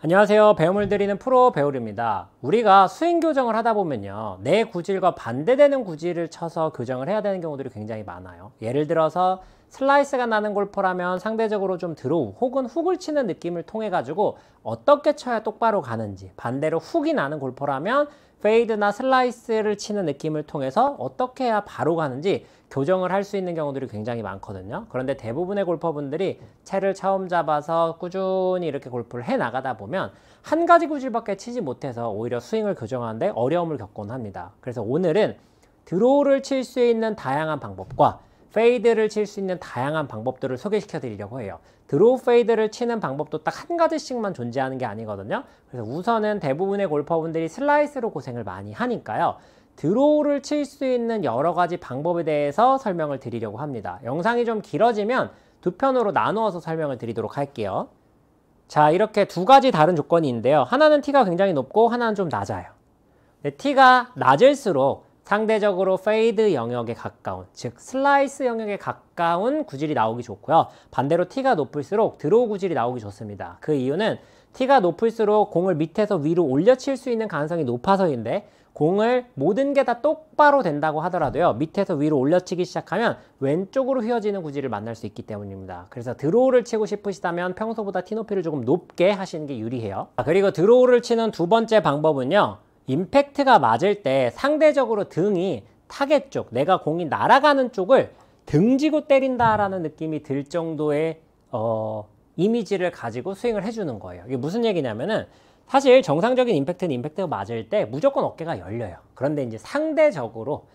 안녕하세요 배움을 드리는 프로 배우입니다 우리가 수행 교정을 하다 보면요 내 구질과 반대되는 구질을 쳐서 교정을 해야 되는 경우들이 굉장히 많아요 예를 들어서 슬라이스가 나는 골퍼라면 상대적으로 좀 드로우 혹은 훅을 치는 느낌을 통해 가지고 어떻게 쳐야 똑바로 가는지 반대로 훅이 나는 골퍼라면 페이드나 슬라이스를 치는 느낌을 통해서 어떻게 해야 바로 가는지 교정을 할 수 있는 경우들이 굉장히 많거든요. 그런데 대부분의 골퍼분들이 채를 처음 잡아서 꾸준히 이렇게 골프를 해 나가다 보면 한 가지 구질밖에 치지 못해서 오히려 스윙을 교정하는데 어려움을 겪곤 합니다. 그래서 오늘은 드로우를 칠 수 있는 다양한 방법과 페이드를 칠 수 있는 다양한 방법들을 소개시켜 드리려고 해요. 드로우 페이드를 치는 방법도 딱 한 가지씩만 존재하는 게 아니거든요. 그래서 우선은 대부분의 골퍼분들이 슬라이스로 고생을 많이 하니까요. 드로우를 칠 수 있는 여러 가지 방법에 대해서 설명을 드리려고 합니다. 영상이 좀 길어지면 두 편으로 나누어서 설명을 드리도록 할게요. 자 이렇게 두 가지 다른 조건이 있는데요. 하나는 티가 굉장히 높고 하나는 좀 낮아요. 근데 가 낮을수록 상대적으로 페이드 영역에 가까운 즉 슬라이스 영역에 가까운 구질이 나오기 좋고요. 반대로 티가 높을수록 드로우 구질이 나오기 좋습니다. 그 이유는 티가 높을수록 공을 밑에서 위로 올려 칠 수 있는 가능성이 높아서인데 공을 모든 게 다 똑바로 된다고 하더라도요. 밑에서 위로 올려치기 시작하면 왼쪽으로 휘어지는 구질을 만날 수 있기 때문입니다. 그래서 드로우를 치고 싶으시다면 평소보다 티높이를 조금 높게 하시는 게 유리해요. 아, 그리고 드로우를 치는 두 번째 방법은요. 임팩트가 맞을 때 상대적으로 등이 타겟 쪽, 내가 공이 날아가는 쪽을 등지고 때린다라는 느낌이 들 정도의 어, 이미지를 가지고 스윙을 해주는 거예요. 이게 무슨 얘기냐면은 사실 정상적인 임팩트는 임팩트가 맞을 때 무조건 어깨가 열려요. 그런데 이제 상대적으로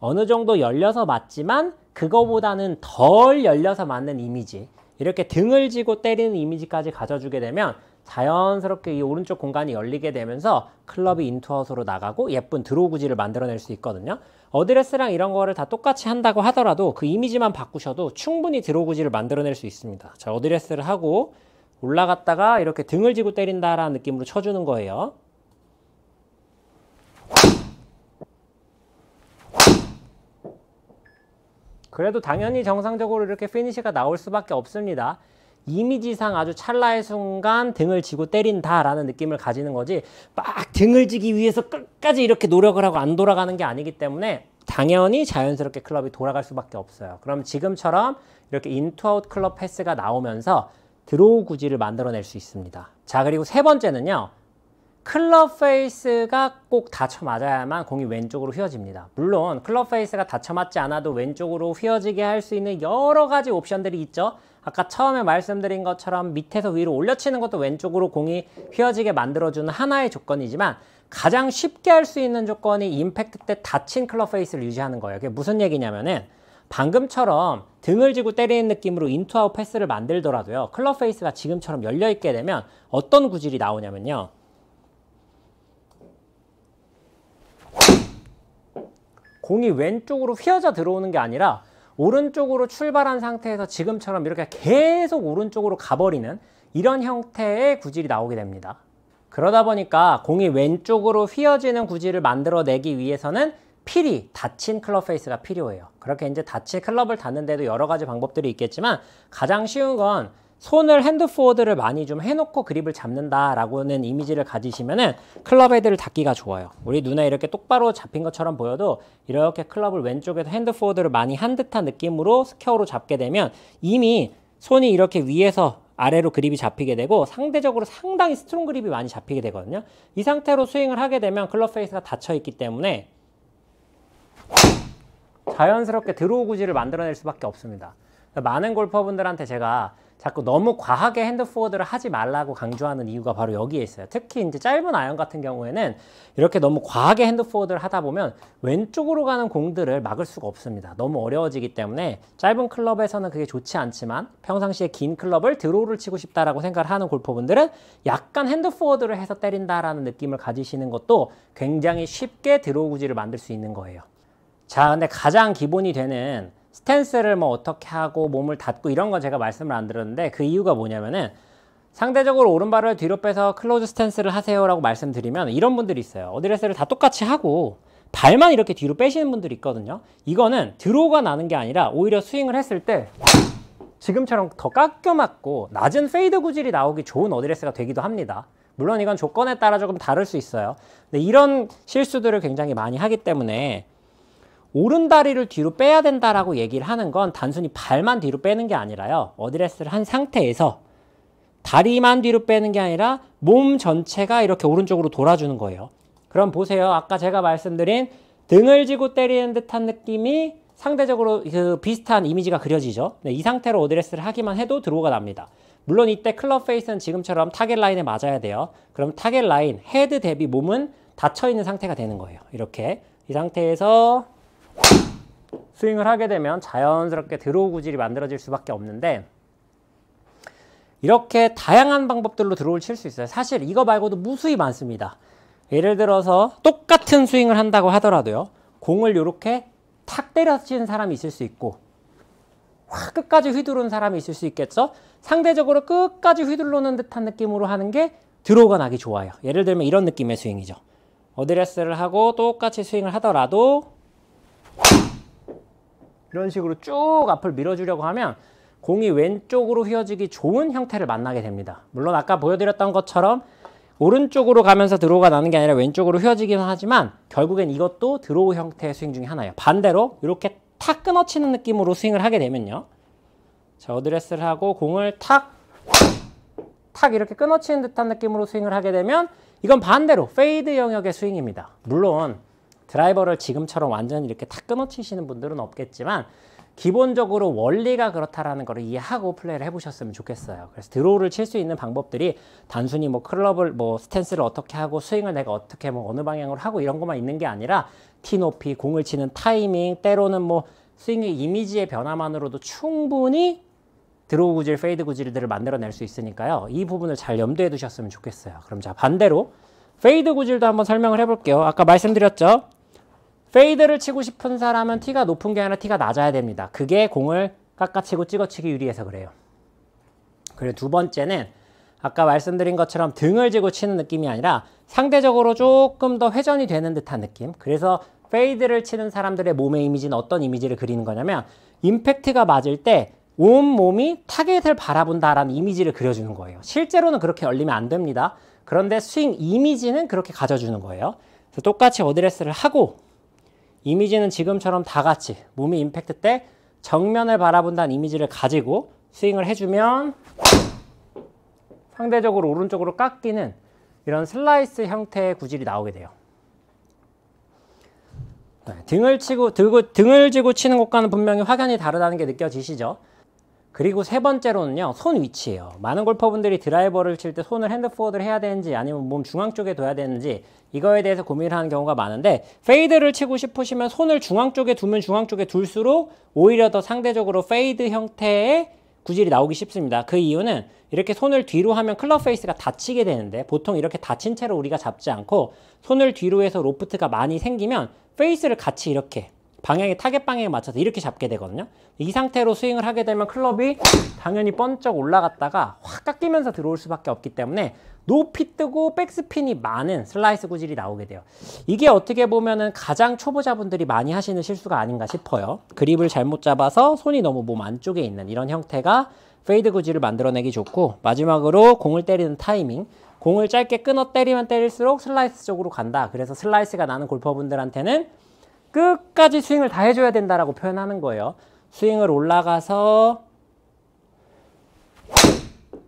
어느 정도 열려서 맞지만 그거보다는 덜 열려서 맞는 이미지 이렇게 등을 지고 때리는 이미지까지 가져주게 되면 자연스럽게 이 오른쪽 공간이 열리게 되면서 클럽이 인투아웃으로 나가고 예쁜 드로우구질을 만들어낼 수 있거든요. 어드레스랑 이런 거를 다 똑같이 한다고 하더라도 그 이미지만 바꾸셔도 충분히 드로우구질을 만들어낼 수 있습니다. 자, 어드레스를 하고 올라갔다가 이렇게 등을 지고 때린다라는 느낌으로 쳐주는 거예요. 그래도 당연히 정상적으로 이렇게 피니시가 나올 수밖에 없습니다. 이미지상 아주 찰나의 순간 등을 지고 때린다라는 느낌을 가지는 거지 막 등을 지기 위해서 끝까지 이렇게 노력을 하고 안 돌아가는 게 아니기 때문에 당연히 자연스럽게 클럽이 돌아갈 수밖에 없어요. 그럼 지금처럼 이렇게 인투아웃 클럽 패스가 나오면서 드로우 구질을 만들어낼 수 있습니다. 자 그리고 세 번째는요. 클럽 페이스가 꼭 닫혀 맞아야만 공이 왼쪽으로 휘어집니다. 물론 클럽 페이스가 닫혀 맞지 않아도 왼쪽으로 휘어지게 할 수 있는 여러 가지 옵션들이 있죠. 아까 처음에 말씀드린 것처럼 밑에서 위로 올려치는 것도 왼쪽으로 공이 휘어지게 만들어주는 하나의 조건이지만 가장 쉽게 할 수 있는 조건이 임팩트 때 닫힌 클럽 페이스를 유지하는 거예요. 그게 무슨 얘기냐면은 방금처럼 등을 지고 때리는 느낌으로 인투아웃 패스를 만들더라도요. 클럽 페이스가 지금처럼 열려있게 되면 어떤 구질이 나오냐면요. 공이 왼쪽으로 휘어져 들어오는 게 아니라 오른쪽으로 출발한 상태에서 지금처럼 이렇게 계속 오른쪽으로 가버리는 이런 형태의 구질이 나오게 됩니다. 그러다 보니까 공이 왼쪽으로 휘어지는 구질을 만들어내기 위해서는 필이 닫힌 클럽 페이스가 필요해요. 그렇게 이제 닫힌 클럽을 닫는데도 여러 가지 방법들이 있겠지만 가장 쉬운 건 손을 핸드 포워드를 많이 좀 해놓고 그립을 잡는다라고는 이미지를 가지시면은 클럽 헤드를 닫기가 좋아요. 우리 눈에 이렇게 똑바로 잡힌 것처럼 보여도 이렇게 클럽을 왼쪽에서 핸드 포워드를 많이 한 듯한 느낌으로 스퀘어로 잡게 되면 이미 손이 이렇게 위에서 아래로 그립이 잡히게 되고 상대적으로 상당히 스트롱 그립이 많이 잡히게 되거든요. 이 상태로 스윙을 하게 되면 클럽 페이스가 닫혀 있기 때문에 자연스럽게 드로우 구질을 만들어낼 수밖에 없습니다. 많은 골퍼분들한테 제가 자꾸 너무 과하게 핸드포워드를 하지 말라고 강조하는 이유가 바로 여기에 있어요. 특히 이제 짧은 아연 같은 경우에는 이렇게 너무 과하게 핸드포워드를 하다 보면 왼쪽으로 가는 공들을 막을 수가 없습니다. 너무 어려워지기 때문에 짧은 클럽에서는 그게 좋지 않지만 평상시에 긴 클럽을 드로우를 치고 싶다라고 생각을 하는 골퍼분들은 약간 핸드포워드를 해서 때린다라는 느낌을 가지시는 것도 굉장히 쉽게 드로우 구질을 만들 수 있는 거예요. 자, 근데 가장 기본이 되는 스탠스를 뭐 어떻게 하고 몸을 닫고 이런 건 제가 말씀을 안 드렸는데 그 이유가 뭐냐면은 상대적으로 오른발을 뒤로 빼서 클로즈 스탠스를 하세요라고 말씀드리면 이런 분들이 있어요. 어드레스를 다 똑같이 하고 발만 이렇게 뒤로 빼시는 분들이 있거든요. 이거는 드로우가 나는 게 아니라 오히려 스윙을 했을 때 지금처럼 더 깎여 맞고 낮은 페이드 구질이 나오기 좋은 어드레스가 되기도 합니다. 물론 이건 조건에 따라 조금 다를 수 있어요. 근데 이런 실수들을 굉장히 많이 하기 때문에 오른다리를 뒤로 빼야 된다라고 얘기를 하는 건 단순히 발만 뒤로 빼는 게 아니라요. 어드레스를 한 상태에서 다리만 뒤로 빼는 게 아니라 몸 전체가 이렇게 오른쪽으로 돌아주는 거예요. 그럼 보세요. 아까 제가 말씀드린 등을 지고 때리는 듯한 느낌이 상대적으로 그 비슷한 이미지가 그려지죠. 네, 이 상태로 어드레스를 하기만 해도 드로우가 납니다. 물론 이때 클럽 페이스는 지금처럼 타겟 라인에 맞아야 돼요. 그럼 타겟 라인, 헤드 대비 몸은 닫혀있는 상태가 되는 거예요. 이렇게. 이 상태에서 스윙을 하게 되면 자연스럽게 드로우 구질이 만들어질 수밖에 없는데 이렇게 다양한 방법들로 드로우를 칠 수 있어요. 사실 이거 말고도 무수히 많습니다. 예를 들어서 똑같은 스윙을 한다고 하더라도요. 공을 이렇게 탁 때려서 치는 사람이 있을 수 있고 확 끝까지 휘두르는 사람이 있을 수 있겠죠. 상대적으로 끝까지 휘둘르는 듯한 느낌으로 하는 게 드로우가 나기 좋아요. 예를 들면 이런 느낌의 스윙이죠. 어드레스를 하고 똑같이 스윙을 하더라도 이런 식으로 쭉 앞을 밀어주려고 하면 공이 왼쪽으로 휘어지기 좋은 형태를 만나게 됩니다. 물론 아까 보여드렸던 것처럼 오른쪽으로 가면서 드로우가 나는 게 아니라 왼쪽으로 휘어지기는 하지만 결국엔 이것도 드로우 형태의 스윙 중에 하나예요. 반대로 이렇게 탁 끊어치는 느낌으로 스윙을 하게 되면요. 자, 어드레스를 하고 공을 탁, 탁 이렇게 끊어치는 듯한 느낌으로 스윙을 하게 되면 이건 반대로 페이드 영역의 스윙입니다. 물론 드라이버를 지금처럼 완전히 이렇게 다 끊어치시는 분들은 없겠지만 기본적으로 원리가 그렇다라는 걸 이해하고 플레이를 해보셨으면 좋겠어요. 그래서 드로우를 칠 수 있는 방법들이 단순히 뭐 클럽을 뭐 스탠스를 어떻게 하고 스윙을 내가 어떻게 뭐 어느 방향으로 하고 이런 것만 있는 게 아니라 티 높이, 공을 치는 타이밍, 때로는 뭐 스윙의 이미지의 변화만으로도 충분히 드로우 구질, 페이드 구질들을 만들어낼 수 있으니까요. 이 부분을 잘 염두에 두셨으면 좋겠어요. 그럼 자 반대로 페이드 구질도 한번 설명을 해볼게요. 아까 말씀드렸죠? 페이드를 치고 싶은 사람은 티가 높은 게 아니라 티가 낮아야 됩니다. 그게 공을 깎아치고 찍어치기 유리해서 그래요. 그리고 두 번째는 아까 말씀드린 것처럼 등을 지고 치는 느낌이 아니라 상대적으로 조금 더 회전이 되는 듯한 느낌. 그래서 페이드를 치는 사람들의 몸의 이미지는 어떤 이미지를 그리는 거냐면 임팩트가 맞을 때 온몸이 타겟을 바라본다라는 이미지를 그려주는 거예요. 실제로는 그렇게 열리면 안 됩니다. 그런데 스윙 이미지는 그렇게 가져주는 거예요. 똑같이 어드레스를 하고 이미지는 지금처럼 다 같이 몸이 임팩트 때 정면을 바라본다는 이미지를 가지고 스윙을 해주면 상대적으로 오른쪽으로 깎이는 이런 슬라이스 형태의 구질이 나오게 돼요. 네, 등을 치고 등을 지고 치는 것과는 분명히 확연히 다르다는 게 느껴지시죠? 그리고 세 번째로는요 손 위치예요 많은 골퍼분들이 드라이버를 칠 때 손을 핸드포워드를 해야 되는지 아니면 몸 중앙 쪽에 둬야 되는지 이거에 대해서 고민을 하는 경우가 많은데 페이드를 치고 싶으시면 손을 중앙 쪽에 두면 중앙 쪽에 둘수록 오히려 더 상대적으로 페이드 형태의 구질이 나오기 쉽습니다 그 이유는 이렇게 손을 뒤로 하면 클럽 페이스가 다치게 되는데 보통 이렇게 다친 채로 우리가 잡지 않고 손을 뒤로 해서 로프트가 많이 생기면 페이스를 같이 이렇게 방향이 타겟 방향에 맞춰서 이렇게 잡게 되거든요 이 상태로 스윙을 하게 되면 클럽이 당연히 번쩍 올라갔다가 확 깎이면서 들어올 수밖에 없기 때문에 높이 뜨고 백스핀이 많은 슬라이스 구질이 나오게 돼요 이게 어떻게 보면은 가장 초보자분들이 많이 하시는 실수가 아닌가 싶어요 그립을 잘못 잡아서 손이 너무 몸 안쪽에 있는 이런 형태가 페이드 구질을 만들어내기 좋고 마지막으로 공을 때리는 타이밍 공을 짧게 끊어 때리면 때릴수록 슬라이스 쪽으로 간다 그래서 슬라이스가 나는 골퍼분들한테는 끝까지 스윙을 다 해줘야 된다라고 표현하는 거예요. 스윙을 올라가서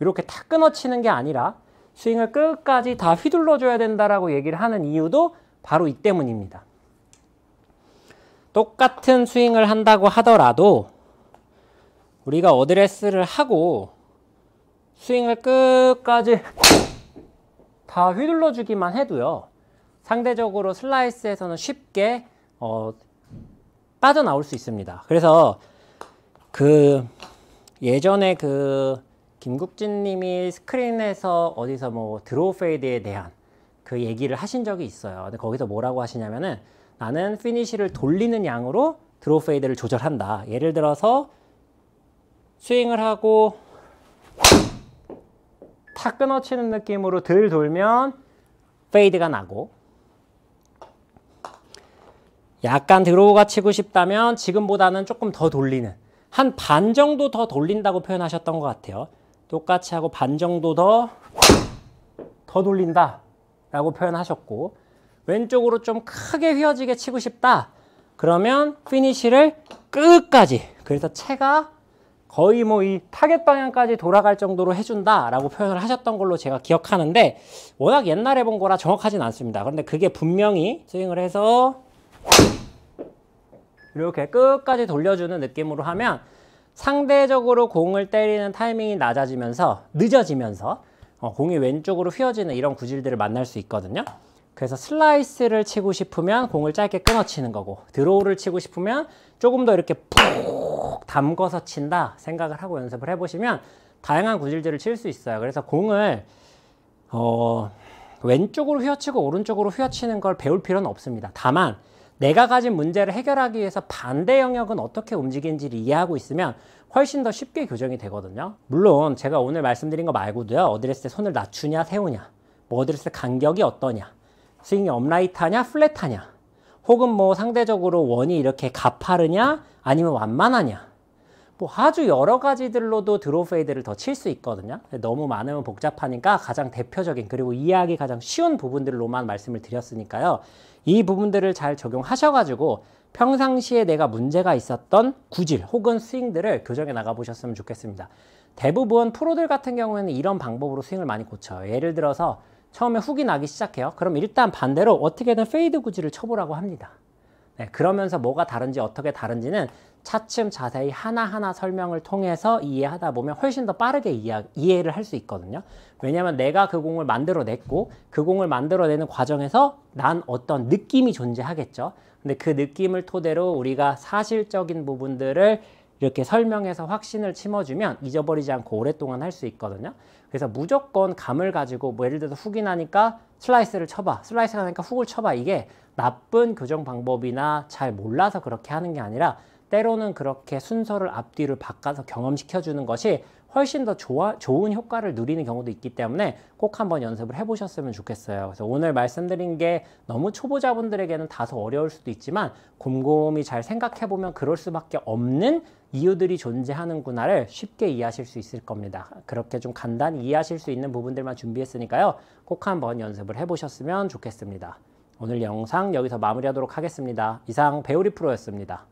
이렇게 다 끊어치는 게 아니라 스윙을 끝까지 다 휘둘러줘야 된다라고 얘기를 하는 이유도 바로 이 때문입니다. 똑같은 스윙을 한다고 하더라도 우리가 어드레스를 하고 스윙을 끝까지 다 휘둘러 주기만 해도요. 상대적으로 슬라이스에서는 쉽게 어, 빠져나올 수 있습니다. 그래서 그 예전에 그 김국진 님이 스크린에서 어디서 뭐 드로우 페이드에 대한 그 얘기를 하신 적이 있어요. 근데 거기서 뭐라고 하시냐면은 나는 피니쉬를 돌리는 양으로 드로우 페이드를 조절한다. 예를 들어서 스윙을 하고 탁 끊어치는 느낌으로 들 돌면 페이드가 나고 약간 드로우가 치고 싶다면 지금보다는 조금 더 돌리는 한 반 정도 더 돌린다고 표현하셨던 것 같아요. 똑같이 하고 반 정도 더 더 돌린다 라고 표현하셨고 왼쪽으로 좀 크게 휘어지게 치고 싶다 그러면 피니쉬를 끝까지 그래서 채가 거의 뭐 이 타겟 방향까지 돌아갈 정도로 해준다 라고 표현을 하셨던 걸로 제가 기억하는데 워낙 옛날에 본 거라 정확하진 않습니다 그런데 그게 분명히 스윙을 해서 이렇게 끝까지 돌려주는 느낌으로 하면 상대적으로 공을 때리는 타이밍이 낮아지면서 늦어지면서 어, 공이 왼쪽으로 휘어지는 이런 구질들을 만날 수 있거든요. 그래서 슬라이스를 치고 싶으면 공을 짧게 끊어치는 거고 드로우를 치고 싶으면 조금 더 이렇게 푹 담궈서 친다 생각을 하고 연습을 해보시면 다양한 구질들을 칠 수 있어요. 그래서 공을 어, 왼쪽으로 휘어치고 오른쪽으로 휘어치는 걸 배울 필요는 없습니다. 다만 내가 가진 문제를 해결하기 위해서 반대 영역은 어떻게 움직인지를 이해하고 있으면 훨씬 더 쉽게 교정이 되거든요. 물론 제가 오늘 말씀드린 거 말고도요. 어드레스에 손을 낮추냐 세우냐 뭐 어드레스 간격이 어떠냐 스윙이 업라이트하냐 플랫하냐 혹은 뭐 상대적으로 원이 이렇게 가파르냐 아니면 완만하냐 뭐 아주 여러 가지들로도 드로우 페이드를 더 칠 수 있거든요. 너무 많으면 복잡하니까 가장 대표적인 그리고 이해하기 가장 쉬운 부분들로만 말씀을 드렸으니까요. 이 부분들을 잘 적용하셔가지고 평상시에 내가 문제가 있었던 구질 혹은 스윙들을 교정해 나가보셨으면 좋겠습니다. 대부분 프로들 같은 경우에는 이런 방법으로 스윙을 많이 고쳐요. 예를 들어서 처음에 훅이 나기 시작해요. 그럼 일단 반대로 어떻게든 페이드 구질을 쳐보라고 합니다. 네, 그러면서 뭐가 다른지 어떻게 다른지는 차츰 자세히 하나하나 설명을 통해서 이해하다 보면 훨씬 더 빠르게 이해, 를할 수 있거든요. 왜냐하면 내가 그 공을 만들어냈고 그 공을 만들어내는 과정에서 난 어떤 느낌이 존재하겠죠. 근데 그 느낌을 토대로 우리가 사실적인 부분들을 이렇게 설명해서 확신을 심어주면 잊어버리지 않고 오랫동안 할 수 있거든요. 그래서 무조건 감을 가지고 뭐 예를 들어서 훅이 나니까 슬라이스를 쳐봐. 슬라이스가 나니까 훅을 쳐봐. 이게 나쁜 교정 방법이나 잘 몰라서 그렇게 하는 게 아니라 때로는 그렇게 순서를 앞뒤로 바꿔서 경험시켜주는 것이 훨씬 더 좋아, 좋은 효과를 누리는 경우도 있기 때문에 꼭 한번 연습을 해보셨으면 좋겠어요. 그래서 오늘 말씀드린 게 너무 초보자분들에게는 다소 어려울 수도 있지만 곰곰이 잘 생각해보면 그럴 수밖에 없는 이유들이 존재하는구나를 쉽게 이해하실 수 있을 겁니다. 그렇게 좀 간단히 이해하실 수 있는 부분들만 준비했으니까요. 꼭 한번 연습을 해보셨으면 좋겠습니다. 오늘 영상 여기서 마무리하도록 하겠습니다. 이상 배우리 프로였습니다.